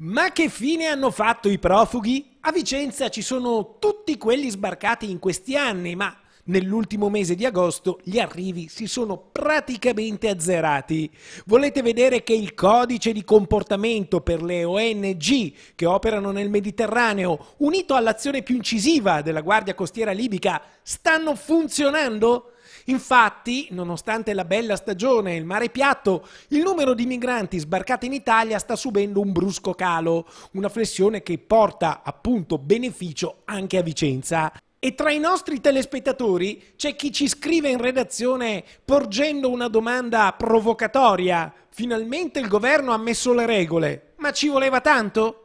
Ma che fine hanno fatto i profughi? A Vicenza ci sono tutti quelli sbarcati in questi anni, ma nell'ultimo mese di agosto gli arrivi si sono praticamente azzerati. Volete vedere che il codice di comportamento per le ONG che operano nel Mediterraneo, unito all'azione più incisiva della Guardia Costiera Libica, stanno funzionando? Infatti, nonostante la bella stagione e il mare piatto, il numero di migranti sbarcati in Italia sta subendo un brusco calo, una flessione che porta appunto beneficio anche a Vicenza. E tra i nostri telespettatori c'è chi ci scrive in redazione porgendo una domanda provocatoria. Finalmente il governo ha messo le regole, ma ci voleva tanto?